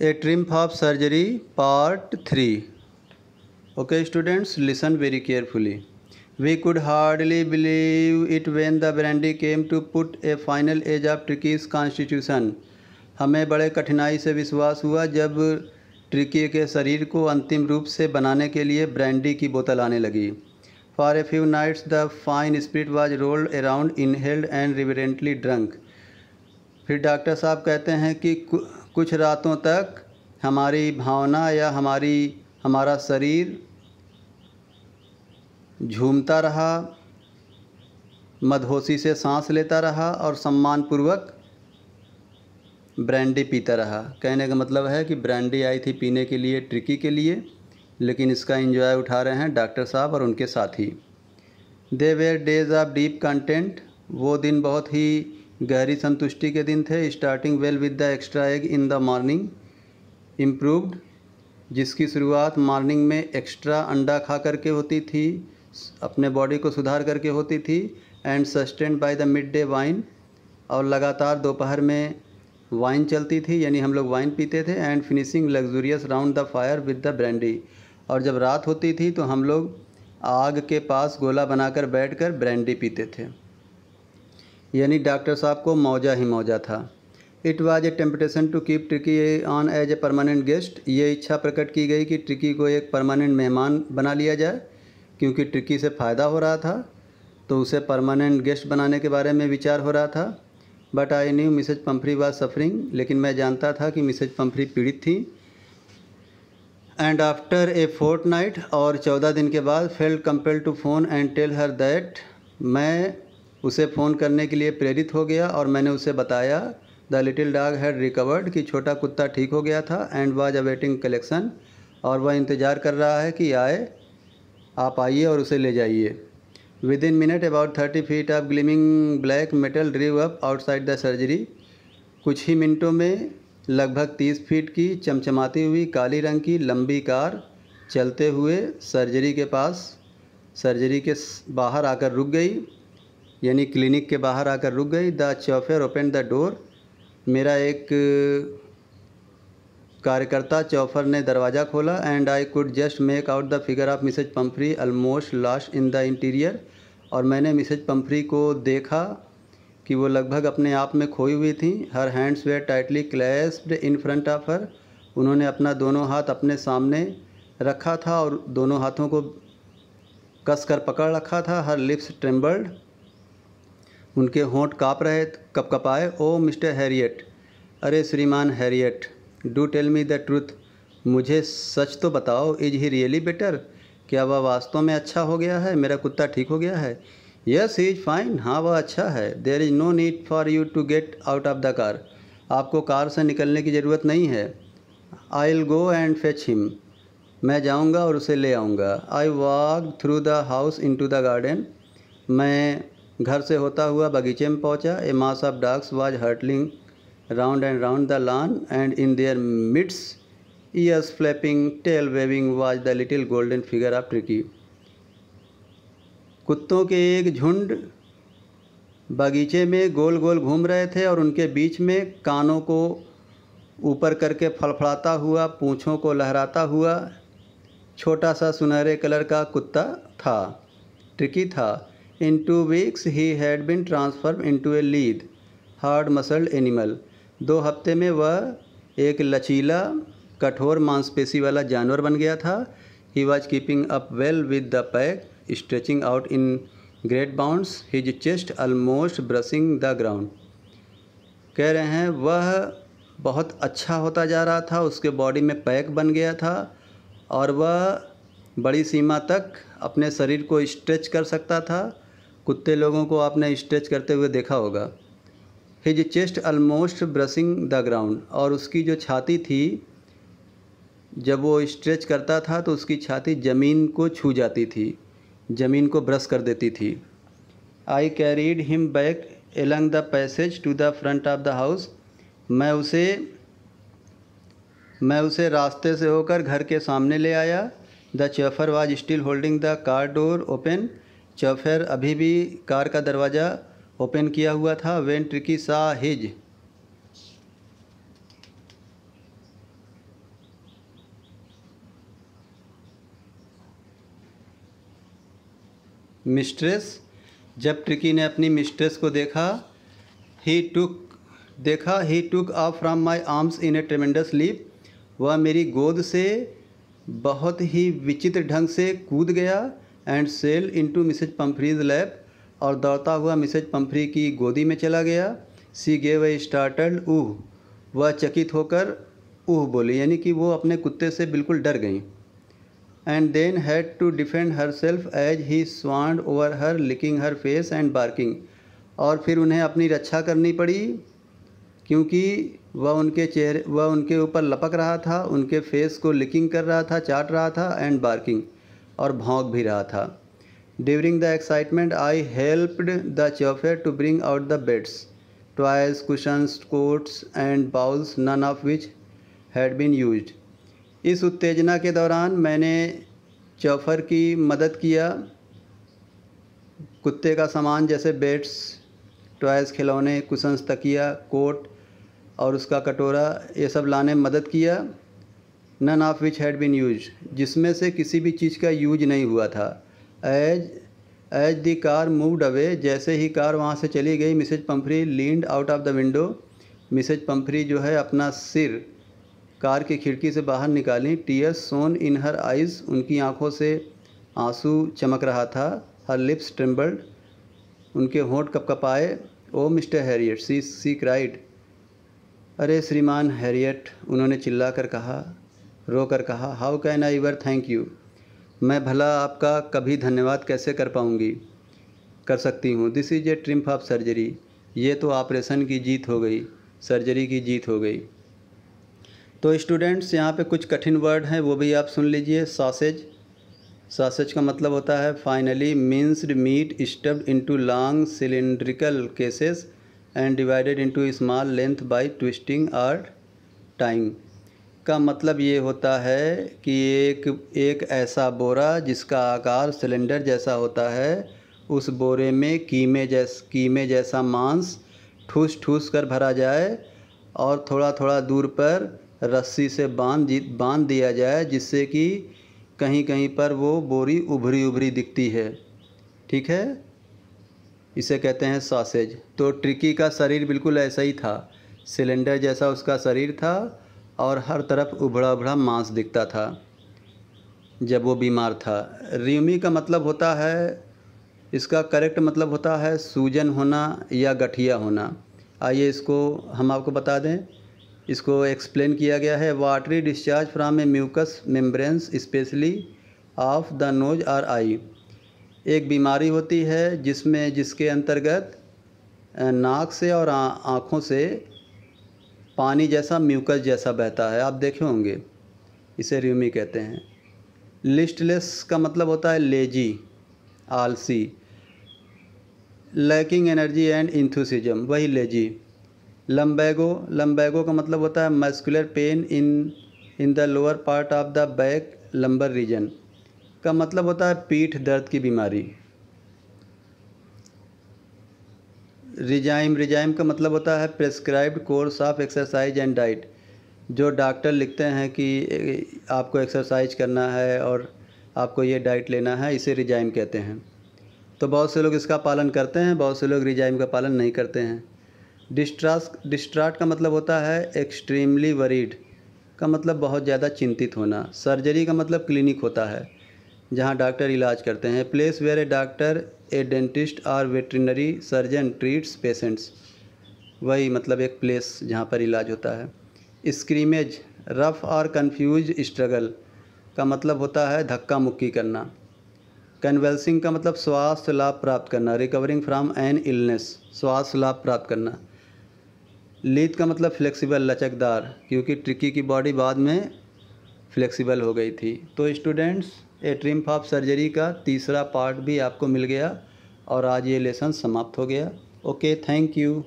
A trim of surgery part three okay students listen very carefully we could hardly believe it when the brandy came to put a final edge of Tricki's constitution हमें बड़े कठिनाई से विश्वास हुआ जब tricky के शरीर को अंतिम रूप से बनाने के लिए ब्रांडी की बोतल आने लगी for a few nights the fine spirit was rolled around inhaled and reverently drunk फिर डॉक्टर साहब कहते हैं कि कुछ रातों तक हमारी भावना या हमारी हमारा शरीर झूमता रहा मदहोशी से सांस लेता रहा और सम्मानपूर्वक ब्रांडी पीता रहा कहने का मतलब है कि ब्रांडी आई थी पीने के लिए ट्रिकी के लिए लेकिन इसका एंजॉय उठा रहे हैं डॉक्टर साहब और उनके साथी they were days of deep content वो दिन बहुत ही गहरी संतुष्टि के दिन थे starting well with the extra egg in the morning improved जिसकी शुरुआत मॉर्निंग में एक्स्ट्रा अंडा खा करके होती थी अपने बॉडी को सुधार करके होती थी and sustained by the mid day wine और लगातार दोपहर में वाइन चलती थी यानी हम लोग वाइन पीते थे and finishing luxurious round the fire with the brandy और जब रात होती थी तो हम लोग आग के पास गोला बनाकर बैठकर ब्रांडी पीते थे यानी डॉक्टर साहब को मौजा ही मौजा था it was a temptation to keep Tricki on as a permanent guest ये इच्छा प्रकट की गई कि ट्रिकी को एक परमानेंट मेहमान बना लिया जाए क्योंकि ट्रिकी से फ़ायदा हो रहा था तो उसे परमानेंट गेस्ट बनाने के बारे में विचार हो रहा था but I knew Mrs Pumphrey was suffering लेकिन मैं जानता था कि मिसेज पम्फ्री पीड़ित थी and after a fortnight और चौदह दिन के बाद felt compelled to phone and tell her that मैं उसे फ़ोन करने के लिए प्रेरित हो गया और मैंने उसे बताया the little dog had recovered कि छोटा कुत्ता ठीक हो गया था एंड वाज अवेटिंग कलेक्शन और वह इंतज़ार कर रहा है कि आए आप आइए और उसे ले जाइए within minute about thirty feet of gleaming black metal drew up outside the surgery कुछ ही मिनटों में लगभग तीस फीट की चमचमाती हुई काली रंग की लंबी कार चलते हुए सर्जरी के पास सर्जरी के बाहर आकर रुक गई यानी क्लिनिक के बाहर आकर रुक गई the chauffeur open the door मेरा एक कार्यकर्ता चौफर ने दरवाज़ा खोला and I could just make out the figure of Mrs Pumphrey almost lost in the interior और मैंने मिसेज पम्फ्री को देखा कि वो लगभग अपने आप में खोई हुई थी her hands were tightly clasped in front of her उन्होंने अपना दोनों हाथ अपने सामने रखा था और दोनों हाथों को कस कर पकड़ रखा था हर लिप्स ट्रेम्बल्ड उनके होंठ काँप रहे कप कप आए ओ मिस्टर हैरियट अरे श्रीमान Herriot do tell me the truth मुझे सच तो बताओ इज ही रियली बेटर क्या वह वास्तव में अच्छा हो गया है मेरा कुत्ता ठीक हो गया है यस ही इज़ फाइन हाँ वह अच्छा है there is no need for you to get out of the car आपको कार से निकलने की ज़रूरत नहीं है I will go and fetch him मैं जाऊंगा और उसे ले आऊंगा I walk through the house into the garden मैं घर से होता हुआ बगीचे में पहुंचा a mass of dogs was hurtling round and round the lawn and in their midst ears flapping tell waving was the little golden figure of Tricky कुत्तों के एक झुंड बगीचे में गोल गोल घूम रहे थे और उनके बीच में कानों को ऊपर करके फड़फड़ाता हुआ पूँछों को लहराता हुआ छोटा सा सुनहरे कलर का कुत्ता था ट्रिकी था इन टू वीक्स ही had been transformed into a lithe hard muscled animal दो हफ्ते में वह एक लचीला कठोर मांसपेशी वाला जानवर बन गया था he was keeping up well with the pack stretching out in great bounds his chest almost brushing the ground कह रहे हैं वह बहुत अच्छा होता जा रहा था उसके बॉडी में पैक बन गया था और वह बड़ी सीमा तक अपने शरीर को स्ट्रेच कर सकता था कुत्ते लोगों को आपने स्ट्रेच करते हुए देखा होगा his chest almost brushing the ground और उसकी जो छाती थी जब वो स्ट्रेच करता था तो उसकी छाती ज़मीन को छू जाती थी ज़मीन को ब्रश कर देती थी I carried him back along the passage to the front of the house मैं उसे मैं उसे रास्ते से होकर घर के सामने ले आया the chauffeur was still holding the car door open chauffeur अभी भी कार का दरवाज़ा ओपन किया हुआ था when Tricky saw his mistress जब ट्रिकी ने अपनी मिस्ट्रेस को देखा ही टुक देखा ही took uh from my arms in a tremendous leap वह मेरी गोद से बहुत ही विचित्र ढंग से कूद गया and sail into Mrs Pumphrey's lap और दौड़ता हुआ मिसेज पम्फ्री की गोदी में चला गया सी गेव ए स्टार्टल्ड ऊह वह चकित होकर ऊह बोली यानी कि वो अपने कुत्ते से बिल्कुल डर गई and then had to defend herself as he swarmed over her licking her face and barking और फिर उन्हें अपनी रक्षा करनी पड़ी क्योंकि वह उनके चेहरे वह उनके ऊपर लपक रहा था उनके फेस को लिकिंग कर रहा था चाट रहा था एंड बार्किंग और भौंक भी रहा था during the excitement I helped the chauffeur to bring out the beds toys cushions coats and bowls none of which had been used इस उत्तेजना के दौरान मैंने चौफर की मदद किया कुत्ते का सामान जैसे बेड्स टॉयज़ खिलौने कुशंस तकिया कोट और उसका कटोरा ये सब लाने में मदद किया none of which had been used जिसमें से किसी भी चीज़ का यूज नहीं हुआ था as as the car moved away जैसे ही कार वहाँ से चली गई Mrs Pumphrey leaned out of the window Mrs Pumphrey जो है अपना सिर कार की खिड़की से बाहर निकाली टीयर्स सोन इन हर आइज़ उनकी आंखों से आंसू चमक रहा था हर लिप्स ट्रिम्बल्ड उनके होंठ कपकपाए oh Mr Herriot she she cried अरे श्रीमान हैरियट उन्होंने चिल्ला कर कहा रोकर कहा how can I ever thank you मैं भला आपका कभी धन्यवाद कैसे कर पाऊँगी कर सकती हूँ this is a triumph of surgery ये तो ऑपरेशन की जीत हो गई सर्जरी की जीत हो गई तो स्टूडेंट्स यहाँ पे कुछ कठिन वर्ड हैं वो भी आप सुन लीजिए सॉसेज सॉसेज का मतलब होता है finely minced meat stuffed into long cylindrical cases and divided into small length by twisting or tying का मतलब ये होता है कि एक एक ऐसा बोरा जिसका आकार सिलेंडर जैसा होता है उस बोरे में कीमे जैस कीमे जैसा मांस ठूस ठूस कर भरा जाए और थोड़ा थोड़ा दूर पर रस्सी से बांध बांध दिया जाए जिससे कि कहीं कहीं पर वो बोरी उभरी उभरी दिखती है ठीक है इसे कहते हैं सॉसेज तो ट्रिकी का शरीर बिल्कुल ऐसा ही था सिलेंडर जैसा उसका शरीर था और हर तरफ उभड़ा उभड़ा मांस दिखता था जब वो बीमार था रियमी का मतलब होता है इसका करेक्ट मतलब होता है सूजन होना या गठिया होना आइए इसको हम आपको बता दें इसको एक्सप्लेन किया गया है watery discharge from a mucous membranes specially of the nose or eye एक बीमारी होती है जिसमें जिसके अंतर्गत नाक से और आँखों से पानी जैसा म्यूकस जैसा बहता है आप देखे होंगे इसे र्यूमी कहते हैं लिस्टलेस का मतलब होता है लेजी आलसी लैकिंग एनर्जी एंड इंथुसिजम वही लेजी लम्बैगो लम्बैगो का मतलब होता है muscular pain in in the lower part of the back lumbar region का मतलब होता है पीठ दर्द की बीमारी रिजाइम रिजाइम का मतलब होता है prescribed course of exercise and diet जो डॉक्टर लिखते हैं कि आपको एक्सरसाइज करना है और आपको ये डाइट लेना है इसे रिजाइम कहते हैं तो बहुत से लोग इसका पालन करते हैं बहुत से लोग रिजाइम का पालन नहीं करते हैं डिस्ट्रास डिस्ट्राट का मतलब होता है एक्सट्रीमली वरीड का मतलब बहुत ज़्यादा चिंतित होना सर्जरी का मतलब क्लिनिक होता है जहाँ डॉक्टर इलाज करते हैं place where a doctor a dentist और वेटरनरी सर्जन ट्रीट्स पेशेंट्स वही मतलब एक प्लेस जहाँ पर इलाज होता है स्क्रीमेज रफ और कन्फ्यूज स्ट्रगल का मतलब होता है धक्का मुक्की करना कन्वेल्सिंग का मतलब स्वास्थ्य लाभ प्राप्त करना रिकवरिंग फ्रॉम एन इलनेस स्वास्थ्य लाभ प्राप्त करना लीथ का मतलब फ्लेक्सिबल लचकदार क्योंकि ट्रिकी की बॉडी बाद में फ्लेक्सिबल हो गई थी तो students a trim of surgery का तीसरा पार्ट भी आपको मिल गया और आज ये लेसन समाप्त हो गया ओके थैंक यू